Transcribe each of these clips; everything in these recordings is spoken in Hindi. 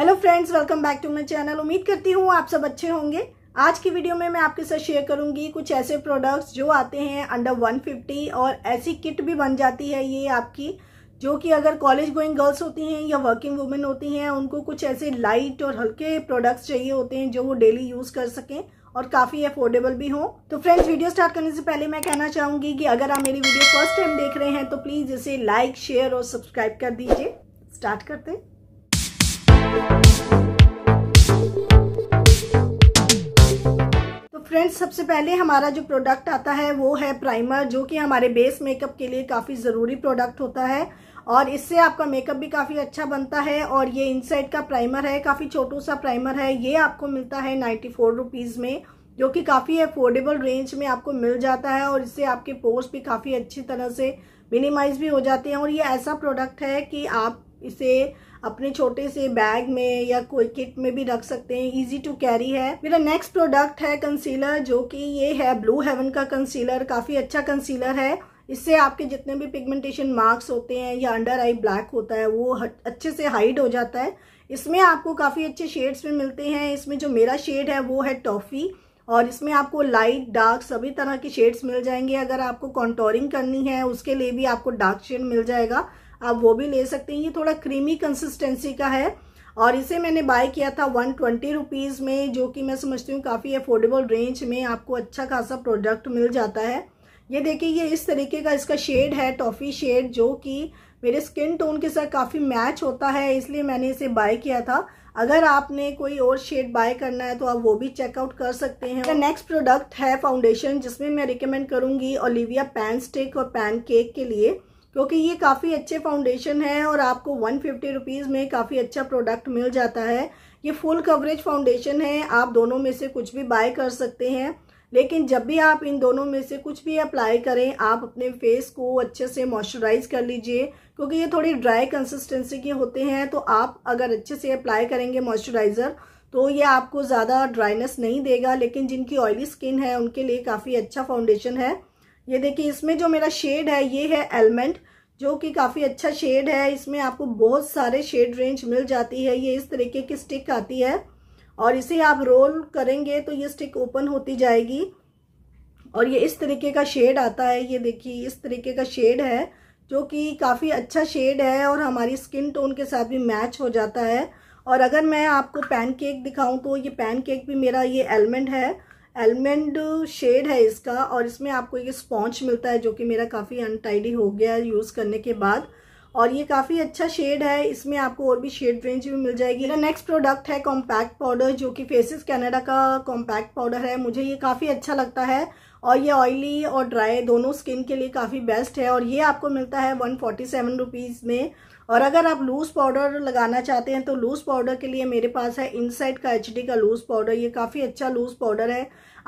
hello friends welcome back to my channel उम्मीद करती हूँ आप सब अच्छे होंगे आज की वीडियो में मैं आपके साथ शेयर करूंगी कुछ ऐसे प्रोडक्ट्स जो आते हैं अंडर 150 और ऐसी किट भी बन जाती है ये आपकी जो कि अगर कॉलेज गोइंग गर्ल्स होती हैं या वर्किंग वुमेन होती हैं उनको कुछ ऐसे लाइट और हल्के प्रोडक्ट्स चाहिए होते हैं जो वो डेली यूज़ कर सकें और काफ़ी अफोर्डेबल भी हो तो फ्रेंड्स वीडियो स्टार्ट करने से पहले मैं कहना चाहूँगी कि अगर आप मेरी वीडियो फर्स्ट टाइम देख रहे हैं तो प्लीज़ इसे लाइक शेयर और सब्सक्राइब कर दीजिए स्टार्ट करते हैं तो फ्रेंड्स सबसे पहले हमारा जो प्रोडक्ट आता है वो है प्राइमर जो कि हमारे बेस मेकअप के लिए काफ़ी ज़रूरी प्रोडक्ट होता है और इससे आपका मेकअप भी काफ़ी अच्छा बनता है और ये इनसाइड का प्राइमर है काफ़ी छोटू सा प्राइमर है ये आपको मिलता है नाइन्टी फोर रुपीज़ में जो कि काफ़ी अफोर्डेबल रेंज में आपको मिल जाता है और इससे आपके पोर्स भी काफ़ी अच्छी तरह से मिनिमाइज भी हो जाते हैं और ये ऐसा प्रोडक्ट है कि आप इसे अपने छोटे से बैग में या कोई किट में भी रख सकते हैं इजी टू कैरी है मेरा नेक्स्ट प्रोडक्ट है कंसीलर जो कि ये है ब्लू हेवन का कंसीलर काफ़ी अच्छा कंसीलर है इससे आपके जितने भी पिगमेंटेशन मार्क्स होते हैं या अंडर आई ब्लैक होता है वो अच्छे से हाइड हो जाता है इसमें आपको काफ़ी अच्छे शेड्स में मिलते हैं इसमें जो मेरा शेड है वो है टॉफ़ी और इसमें आपको लाइट डार्क सभी तरह के शेड्स मिल जाएंगे अगर आपको कॉन्टोरिंग करनी है उसके लिए भी आपको डार्क शेड मिल जाएगा आप वो भी ले सकते हैं ये थोड़ा क्रीमी कंसिस्टेंसी का है और इसे मैंने बाय किया था वन ट्वेंटी रुपीज़ में जो कि मैं समझती हूँ काफ़ी अफोर्डेबल रेंज में आपको अच्छा खासा प्रोडक्ट मिल जाता है ये देखिए ये इस तरीके का इसका शेड है टॉफ़ी शेड जो कि मेरे स्किन टोन के साथ काफ़ी मैच होता है इसलिए मैंने इसे बाय किया था अगर आपने कोई और शेड बाय करना है तो आप वो भी चेकआउट कर सकते हैं नेक्स्ट प्रोडक्ट है फाउंडेशन जिसमें मैं रिकमेंड करूँगी ओलिविया पैन स्टिक और पैन केक के लिए क्योंकि ये काफ़ी अच्छे फाउंडेशन है और आपको वन फिफ्टी रुपीज़ में काफ़ी अच्छा प्रोडक्ट मिल जाता है ये फुल कवरेज फाउंडेशन है आप दोनों में से कुछ भी बाय कर सकते हैं लेकिन जब भी आप इन दोनों में से कुछ भी अप्लाई करें आप अपने फेस को अच्छे से मॉइस्चराइज कर लीजिए क्योंकि ये थोड़ी ड्राई कंसिस्टेंसी के होते हैं तो आप अगर अच्छे से अप्लाई करेंगे मॉइस्चराइज़र तो ये आपको ज़्यादा ड्राइनेस नहीं देगा लेकिन जिनकी ऑयली स्किन है उनके लिए काफ़ी अच्छा फाउंडेशन है ये देखिए इसमें जो मेरा शेड है ये है एलमेंट जो कि काफ़ी अच्छा शेड है इसमें आपको बहुत सारे शेड रेंज मिल जाती है ये इस तरीके की स्टिक आती है और इसे आप रोल करेंगे तो ये स्टिक ओपन होती जाएगी और ये इस तरीके का शेड आता है ये देखिए इस तरीके का शेड है जो कि काफ़ी अच्छा शेड है और हमारी स्किन टोन के साथ भी मैच हो जाता है और अगर मैं आपको पैनकेक दिखाऊं तो ये पैनकेक भी मेरा ये एलमंड है एलमंड शेड है इसका और इसमें आपको ये स्पॉन्च मिलता है जो कि मेरा काफ़ी अनटाइडी हो गया है यूज़ करने के बाद और ये काफ़ी अच्छा शेड है इसमें आपको और भी शेड रेंज भी मिल जाएगी मेरा नेक्स्ट प्रोडक्ट है कॉम्पैक्ट पाउडर जो कि फेसिस कैनेडा का कॉम्पैक्ट पाउडर है मुझे ये काफ़ी अच्छा लगता है और ये ऑयली और ड्राई दोनों स्किन के लिए काफ़ी बेस्ट है और ये आपको मिलता है वन फोर्टी सेवन रुपीज़ में और अगर आप लूज़ पाउडर लगाना चाहते हैं तो लूज़ पाउडर के लिए मेरे पास है इनसाइड का एच का लूज़ पाउडर ये काफ़ी अच्छा लूज़ पाउडर है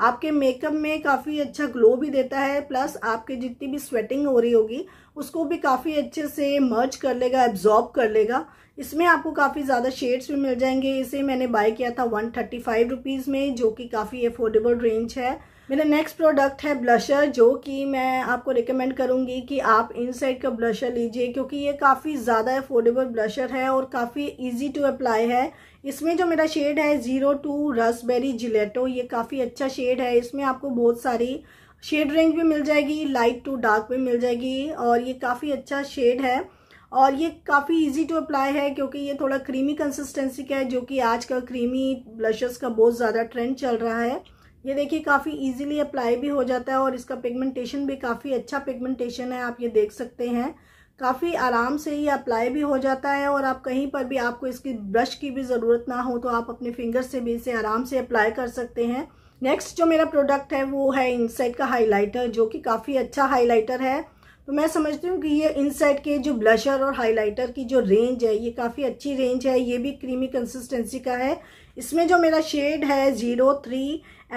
आपके मेकअप में काफ़ी अच्छा ग्लो भी देता है प्लस आपके जितनी भी स्वेटिंग हो रही होगी उसको भी काफ़ी अच्छे से मर्ज कर लेगा एब्जॉर्ब कर लेगा इसमें आपको काफ़ी ज़्यादा शेड्स भी मिल जाएंगे इसे मैंने बाय किया था वन थर्टी फाइव रुपीज़ में जो कि काफ़ी अफोर्डेबल रेंज है मेरा नेक्स्ट प्रोडक्ट है ब्लशर जो कि मैं आपको रिकमेंड करूँगी कि आप इनसाइड का ब्लशर लीजिए क्योंकि ये काफ़ी ज़्यादा अफोर्डेबल ब्लशर है और काफ़ी इजी टू अप्लाई है इसमें जो मेरा शेड है ज़ीरो टू रसबेरी जिलेटो ये काफ़ी अच्छा शेड है इसमें आपको बहुत सारी शेड रेंज भी मिल जाएगी लाइट टू डार्क भी मिल जाएगी और ये काफ़ी अच्छा शेड है और ये काफ़ी इजी टू अप्लाई है क्योंकि ये थोड़ा क्रीमी कंसिस्टेंसी का है जो कि आजकल क्रीमी ब्लशर्स का बहुत ज़्यादा ट्रेंड चल रहा है ये देखिए काफ़ी इजीली अप्लाई भी हो जाता है और इसका पिगमेंटेशन भी काफ़ी अच्छा पिगमेंटेशन है आप ये देख सकते हैं काफ़ी आराम से ये अप्लाई भी हो जाता है और आप कहीं पर भी आपको इसकी ब्रश की भी ज़रूरत ना हो तो आप अपने फिंगर से भी इसे आराम से अप्लाई कर सकते हैं नेक्स्ट जो मेरा प्रोडक्ट है वो है इनसेट का हाईलाइटर जो कि काफ़ी अच्छा हाईलाइटर है तो मैं समझती हूँ कि ये इनसेट के जो ब्लशर और हाईलाइटर की जो रेंज है ये काफ़ी अच्छी रेंज है ये भी क्रीमी कंसिस्टेंसी का है इसमें जो मेरा शेड है ज़ीरो थ्री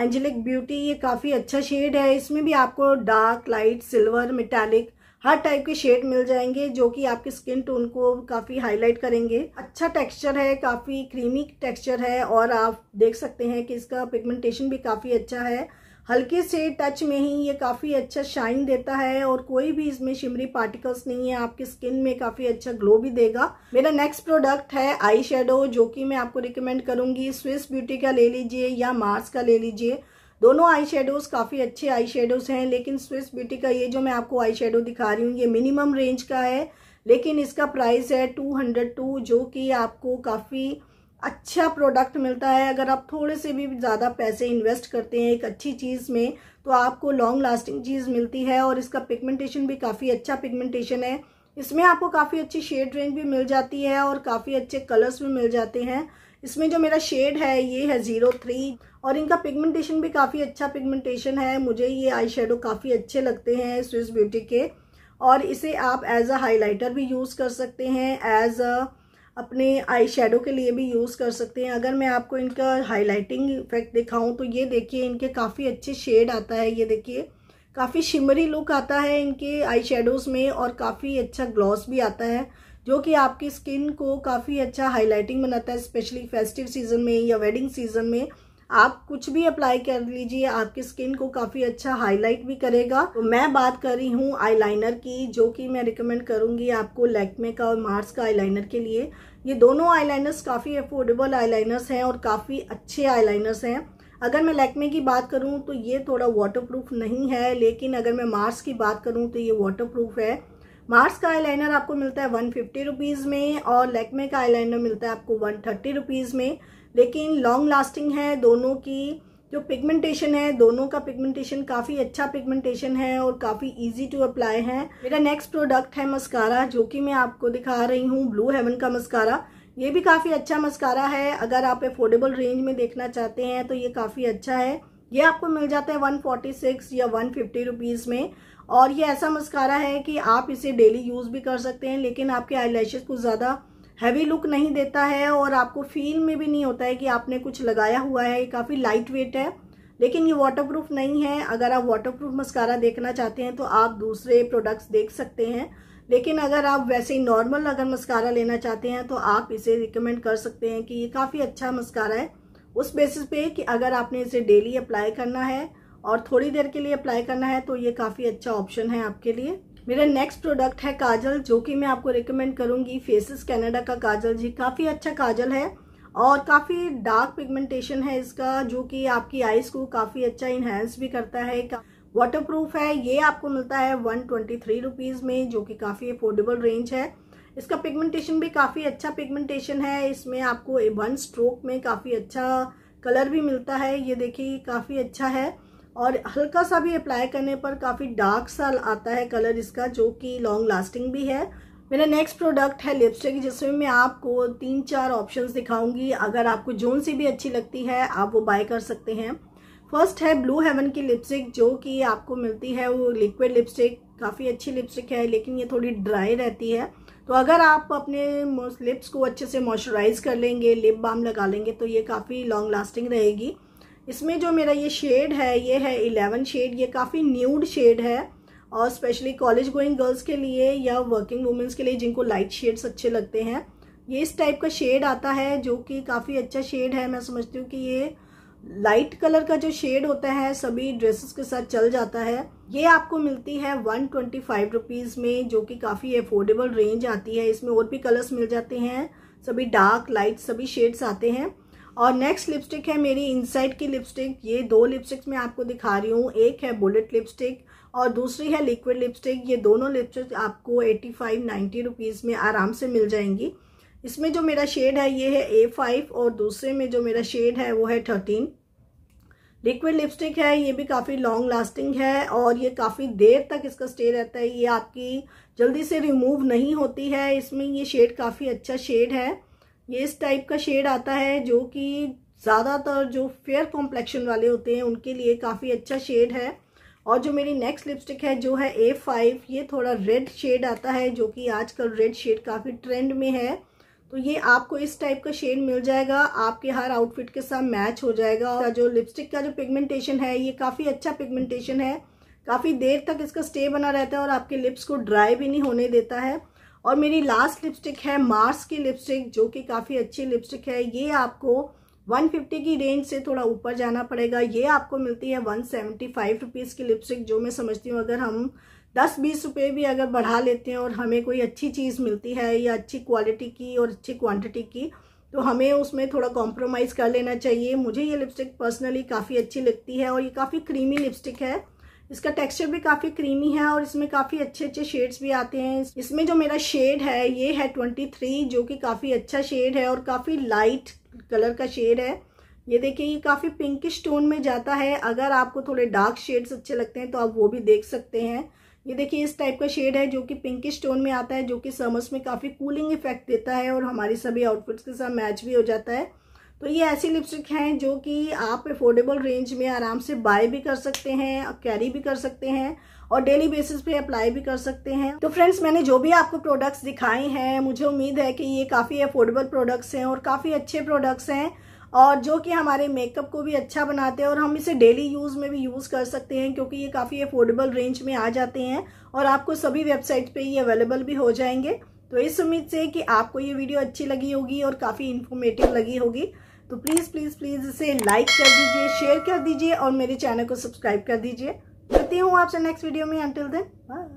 एंजेलिक ब्यूटी ये काफ़ी अच्छा शेड है इसमें भी आपको डार्क लाइट सिल्वर मेटालिक हर टाइप के शेड मिल जाएंगे जो कि आपके स्किन टोन को काफ़ी हाईलाइट करेंगे अच्छा टेक्सचर है काफ़ी क्रीमी टेक्सचर है और आप देख सकते हैं कि इसका पिगमेंटेशन भी काफ़ी अच्छा है हल्के से टच में ही ये काफ़ी अच्छा शाइन देता है और कोई भी इसमें शिमरी पार्टिकल्स नहीं है आपकी स्किन में काफ़ी अच्छा ग्लो भी देगा मेरा नेक्स्ट प्रोडक्ट है आई शेडो जो कि मैं आपको रिकमेंड करूंगी स्विस ब्यूटी का ले लीजिए या मार्स का ले लीजिए दोनों आई शेडोज़ काफ़ी अच्छे आई शेडोज़ हैं लेकिन स्विस ब्यूटी का ये जो मैं आपको आई शेडो दिखा रही हूँ ये मिनिमम रेंज का है लेकिन इसका प्राइस है टू हंड्रेड टू जो कि आपको काफ़ी अच्छा प्रोडक्ट मिलता है अगर आप थोड़े से भी ज़्यादा पैसे इन्वेस्ट करते हैं एक अच्छी चीज़ में तो आपको लॉन्ग लास्टिंग चीज़ मिलती है और इसका पिगमेंटेशन भी काफ़ी अच्छा पिगमेंटेशन है इसमें आपको काफ़ी अच्छी शेड रेंज भी मिल जाती है और काफ़ी अच्छे कलर्स भी मिल जाते हैं इसमें जो मेरा शेड है ये है ज़ीरो थ्री और इनका पिगमेंटेशन भी काफ़ी अच्छा पिगमेंटेशन है मुझे ये आई शेडो काफ़ी अच्छे लगते हैं स्विस ब्यूटी के और इसे आप एज अ हाईलाइटर भी यूज़ कर सकते हैं एज अ अपने आई शेडो के लिए भी यूज़ कर सकते हैं अगर मैं आपको इनका हाइलाइटिंग इफेक्ट दिखाऊं तो ये देखिए इनके काफ़ी अच्छे शेड आता है ये देखिए काफ़ी शिमरी लुक आता है इनके आई शेडोज़ में और काफ़ी अच्छा ग्लॉस भी आता है जो कि आपकी स्किन को काफ़ी अच्छा हाईलाइटिंग बनाता है स्पेशली फेस्टिव सीज़न में या वेडिंग सीज़न में आप कुछ भी अप्लाई कर लीजिए आपकी स्किन को काफ़ी अच्छा हाईलाइट भी करेगा तो मैं बात कर रही हूँ आईलाइनर की जो कि मैं रिकमेंड करूँगी आपको लैक्मे का और मार्स का आईलाइनर के लिए ये दोनों आईलाइनर्स काफ़ी अफोर्डेबल आईलाइनर्स हैं और काफ़ी अच्छे आईलाइनर्स हैं अगर मैं लैक्मे की बात करूँ तो ये थोड़ा वाटर नहीं है लेकिन अगर मैं मार्स की बात करूँ तो ये वाटर है मार्स का आई आपको मिलता है वन फिफ्टी रुपीज़ में और लैक्मे का आई मिलता है आपको वन थर्टी रुपीज़ में लेकिन लॉन्ग लास्टिंग है दोनों की जो पिगमेंटेशन है दोनों का पिगमेंटेशन काफ़ी अच्छा पिगमेंटेशन है और काफ़ी इजी टू अप्लाई है मेरा नेक्स्ट प्रोडक्ट है मस्कारा जो कि मैं आपको दिखा रही हूँ ब्लू हेवन का मस्कारा ये भी काफ़ी अच्छा मस्कारा है अगर आप अफोर्डेबल रेंज में देखना चाहते हैं तो ये काफ़ी अच्छा है ये आपको मिल जाता है वन या वन फिफ्टी में और ये ऐसा मस्कारा है कि आप इसे डेली यूज़ भी कर सकते हैं लेकिन आपके आई को ज़्यादा हैवी लुक नहीं देता है और आपको फील में भी नहीं होता है कि आपने कुछ लगाया हुआ है ये काफ़ी लाइट वेट है लेकिन ये वाटरप्रूफ नहीं है अगर आप वाटरप्रूफ मस्कारा देखना चाहते हैं तो आप दूसरे प्रोडक्ट्स देख सकते हैं लेकिन अगर आप वैसे ही नॉर्मल अगर मस्कारा लेना चाहते हैं तो आप इसे रिकमेंड कर सकते हैं कि ये काफ़ी अच्छा मस्कारा है उस बेसिस पे कि अगर आपने इसे डेली अप्लाई करना है और थोड़ी देर के लिए अप्लाई करना है तो ये काफ़ी अच्छा ऑप्शन है आपके लिए मेरा नेक्स्ट प्रोडक्ट है काजल जो कि मैं आपको रिकमेंड करूँगी फेसेस कनाडा का काजल जी काफ़ी अच्छा काजल है और काफ़ी डार्क पिगमेंटेशन है इसका जो कि आपकी आइज़ को काफ़ी अच्छा इन्हेंस भी करता है वाटर प्रूफ है ये आपको मिलता है वन ट्वेंटी थ्री रुपीज़ में जो कि काफ़ी अफोर्डेबल रेंज है इसका पिगमेंटेशन भी काफ़ी अच्छा पिगमेंटेशन है इसमें आपको वन स्ट्रोक में काफ़ी अच्छा कलर भी मिलता है ये देखिए काफ़ी अच्छा है और हल्का सा भी अप्लाई करने पर काफ़ी डार्क सा आता है कलर इसका जो कि लॉन्ग लास्टिंग भी है मेरा नेक्स्ट प्रोडक्ट है लिपस्टिक जिसमें मैं आपको तीन चार ऑप्शंस दिखाऊंगी अगर आपको जोन सी भी अच्छी लगती है आप वो बाय कर सकते हैं फर्स्ट है ब्लू हेवन की लिपस्टिक जो कि आपको मिलती है वो लिक्विड लिपस्टिक काफ़ी अच्छी लिपस्टिक है लेकिन ये थोड़ी ड्राई रहती है तो अगर आप अपने लिप्स को अच्छे से मॉइस्चराइज कर लेंगे लिप बाम लगा लेंगे तो ये काफ़ी लॉन्ग लास्टिंग रहेगी इसमें जो मेरा ये शेड है ये है इलेवन शेड ये काफ़ी न्यूड शेड है और स्पेशली कॉलेज गोइंग गर्ल्स के लिए या वर्किंग वुमेंस के लिए जिनको लाइट शेड्स अच्छे लगते हैं ये इस टाइप का शेड आता है जो कि काफ़ी अच्छा शेड है मैं समझती हूँ कि ये लाइट कलर का जो शेड होता है सभी ड्रेसेस के साथ चल जाता है ये आपको मिलती है वन ट्वेंटी फाइव रुपीज़ में जो कि काफ़ी अफोर्डेबल रेंज आती है इसमें और भी कलर्स मिल जाते हैं सभी डार्क लाइट सभी शेड्स आते हैं और नेक्स्ट लिपस्टिक है मेरी इनसाइड की लिपस्टिक ये दो लिपस्टिक्स मैं आपको दिखा रही हूँ एक है बुलेट लिपस्टिक और दूसरी है लिक्विड लिपस्टिक ये दोनों लिपस्टिक आपको एट्टी फाइव नाइन्टी रुपीज़ में आराम से मिल जाएंगी इसमें जो मेरा शेड है ये है ए फाइव और दूसरे में जो मेरा शेड है वो है थर्टीन लिक्विड लिपस्टिक है ये भी काफ़ी लॉन्ग लास्टिंग है और ये काफ़ी देर तक इसका स्टे रहता है ये आपकी जल्दी से रिमूव नहीं होती है इसमें ये शेड काफ़ी अच्छा शेड है ये इस टाइप का शेड आता है जो कि ज़्यादातर जो फेयर कॉम्प्लेक्शन वाले होते हैं उनके लिए काफ़ी अच्छा शेड है और जो मेरी नेक्स्ट लिपस्टिक है जो है ए फाइव ये थोड़ा रेड शेड आता है जो कि आजकल रेड शेड काफ़ी ट्रेंड में है तो ये आपको इस टाइप का शेड मिल जाएगा आपके हर आउटफिट के साथ मैच हो जाएगा और जो लिपस्टिक का जो पिगमेंटेशन है ये काफ़ी अच्छा पिगमेंटेशन है काफ़ी देर तक इसका स्टे बना रहता है और आपके लिप्स को ड्राई भी नहीं होने देता है और मेरी लास्ट लिपस्टिक है मार्स की लिपस्टिक जो कि काफ़ी अच्छी लिपस्टिक है ये आपको 150 की रेंज से थोड़ा ऊपर जाना पड़ेगा ये आपको मिलती है 175 सेवेंटी की लिपस्टिक जो मैं समझती हूँ अगर हम 10-20 रुपए भी अगर बढ़ा लेते हैं और हमें कोई अच्छी चीज़ मिलती है या अच्छी क्वालिटी की और अच्छी क्वान्टिटी की तो हमें उसमें थोड़ा कॉम्प्रोमाइज़ कर लेना चाहिए मुझे ये लिपस्टिक पर्सनली काफ़ी अच्छी लगती है और ये काफ़ी क्रीमी लिपस्टिक है इसका टेक्सचर भी काफ़ी क्रीमी है और इसमें काफ़ी अच्छे अच्छे शेड्स भी आते हैं इसमें जो मेरा शेड है ये है ट्वेंटी थ्री जो कि काफ़ी अच्छा शेड है और काफ़ी लाइट कलर का शेड है ये देखिए ये काफ़ी पिंकिश टोन में जाता है अगर आपको थोड़े डार्क शेड्स अच्छे लगते हैं तो आप वो भी देख सकते हैं ये देखिए इस टाइप का शेड है जो कि पिंकिश टोन में आता है जो कि समर्स में काफ़ी कूलिंग इफेक्ट देता है और हमारी सभी आउटफिट्स के साथ मैच भी हो जाता है तो ये ऐसी लिपस्टिक हैं जो कि आप अफोर्डेबल रेंज में आराम से बाय भी कर सकते हैं कैरी भी कर सकते हैं और डेली बेसिस पे अप्लाई भी कर सकते हैं तो फ्रेंड्स मैंने जो भी आपको प्रोडक्ट्स दिखाए हैं मुझे उम्मीद है कि ये काफ़ी अफोर्डेबल प्रोडक्ट्स हैं और काफ़ी अच्छे प्रोडक्ट्स हैं और जो कि हमारे मेकअप को भी अच्छा बनाते हैं और हम इसे डेली यूज़ में भी यूज़ कर सकते हैं क्योंकि ये काफ़ी अफोर्डेबल रेंज में आ जाते हैं और आपको सभी वेबसाइट पर ये अवेलेबल भी हो जाएंगे तो इस उम्मीद से कि आपको ये वीडियो अच्छी लगी होगी और काफ़ी इन्फॉर्मेटिव लगी होगी तो प्लीज़ प्लीज़ प्लीज़ इसे लाइक कर दीजिए शेयर कर दीजिए और मेरे चैनल को सब्सक्राइब कर दीजिए मिलती हूँ आपसे नेक्स्ट वीडियो में अंटिल देन बाय